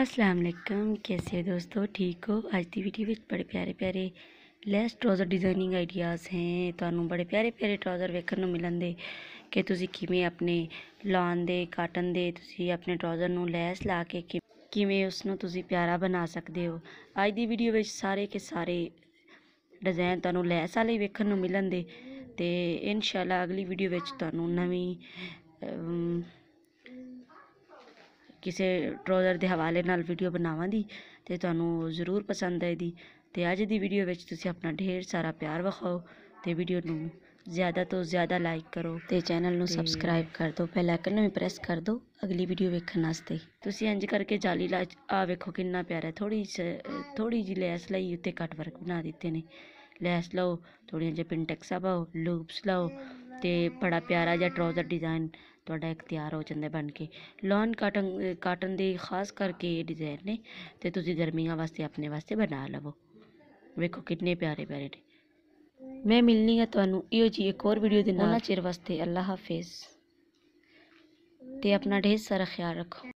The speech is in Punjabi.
ਅਲੈਕਮ ਕਿਵੇਂ ਹੋ ਦੋਸਤੋ ਠੀਕ ਹੋ ਅੱਜ ਦੀ ਵੀਡੀਓ ਵਿੱਚ ਬੜੇ ਪਿਆਰੇ ਪਿਆਰੇ ਲੈਸ ਟਰਾਊਜ਼ਰ ਡਿਜ਼ਾਈਨਿੰਗ ਆਈਡੀਆਜ਼ ਹੈ ਤੁਹਾਨੂੰ ਬੜੇ ਪਿਆਰੇ ਪਿਆਰੇ ਟਰਾਊਜ਼ਰ ਵੇਖਣ ਨੂੰ ਮਿਲਣਗੇ ਕਿ ਤੁਸੀਂ ਕਿਵੇਂ ਆਪਣੇ ਲਾਨ ਦੇ ਕਾਟਨ ਦੇ ਤੁਸੀਂ ਆਪਣੇ ਟਰਾਊਜ਼ਰ ਨੂੰ ਲੈਸ ਲਾ ਕੇ ਕਿਵੇਂ ਉਸ ਨੂੰ ਤੁਸੀਂ ਪਿਆਰਾ ਬਣਾ ਸਕਦੇ ਹੋ ਅੱਜ ਦੀ ਵੀਡੀਓ ਵਿੱਚ ਸਾਰੇ ਕੇ ਸਾਰੇ ਡਿਜ਼ਾਈਨ ਤੁਹਾਨੂੰ ਲੈਸ ਵਾਲੇ ਵੇਖਣ ਨੂੰ ਮਿਲਣਗੇ ਤੇ ਇਨਸ਼ਾਅੱਲਾ ਅਗਲੀ ਵੀਡੀਓ ਵਿੱਚ ਤੁਹਾਨੂੰ ਨਵੀਂ ਕਿਸੇ ਟਰੋਜ਼ਰ ਦੇ ਹਵਾਲੇ ਨਾਲ ਵੀਡੀਓ ਬਣਾਵਾਂਗੀ ਤੇ ਤੁਹਾਨੂੰ ਜ਼ਰੂਰ ਪਸੰਦ ਆਏਗੀ ਤੇ ਅੱਜ ਦੀ ਵੀਡੀਓ ਵਿੱਚ ਤੁਸੀਂ ਆਪਣਾ ਢੇਰ ਸਾਰਾ ਪਿਆਰ ਵਿਖਾਓ ਤੇ ਵੀਡੀਓ ਨੂੰ ਜ਼ਿਆਦਾ ਤੋਂ ਜ਼ਿਆਦਾ ਲਾਈਕ ਕਰੋ ਤੇ ਚੈਨਲ ਨੂੰ ਸਬਸਕ੍ਰਾਈਬ ਕਰ ਦਿਓ ਬੈਲ ਆਈਕਨ ਨੂੰ ਪ੍ਰੈਸ ਕਰ ਦਿਓ ਅਗਲੀ ਵੀਡੀਓ ਵੇਖਣ ਵਾਸਤੇ ਤੁਸੀਂ ਇੰਜ ਕਰਕੇ ਜਾਲੀ ਲਾ ਆ ਵੇਖੋ ਕਿੰਨਾ ਪਿਆਰਾ ਥੋੜੀ ਥੋੜੀ ਜਿਹੀ ਲੈਸ ਲਈ ਉੱਤੇ ਕਟ ਵਰਕ ਬਣਾ ਦਿੱਤੇ ਨੇ ਲੈਸ ਲਓ ਥੋੜੀਆਂ ਜਿਹੀਆਂ ਪਿੰਟੈਕਸਾ ਪਾਓ ਲੂਪਸ ਲਾਓ ਤੇ ਬੜਾ ਪਿਆਰਾ ਜਿਹਾ ਟਰਾਊਜ਼ਰ ਡਿਜ਼ਾਈਨ ਤੁਹਾਡਾ ਇੱਕ ਤਿਆਰ ਹੋ ਜਾਂਦਾ ਬਣ ਕੇ ਲੌਨ ਕਾਟਨ ਕਾਟਨ ਦੇ ਖਾਸ ਕਰਕੇ ਇਹ ਡਿਜ਼ਾਈਨ ਨੇ ਤੇ ਤੁਸੀਂ ਗਰਮੀਆਂ ਵਾਸਤੇ ਆਪਣੇ ਵਾਸਤੇ ਬਣਾ ਲਵੋ ਵੇਖੋ ਕਿੰਨੇ ਪਿਆਰੇ ਪਿਆਰੇ ਨੇ ਮੈਂ ਮਿਲਣੀ ਹੈ ਤੁਹਾਨੂੰ ਇਹੋ ਜੀ ਇੱਕ ਹੋਰ ਵੀਡੀਓ ਦੇ ਨਾਲ ਚਿਰ ਵਾਸਤੇ ਅੱਲਾ ਹਾਫਿਜ਼ ਤੇ ਆਪਣਾ ਢੇਰ ਸਾਰਾ ਖਿਆਲ ਰੱਖੋ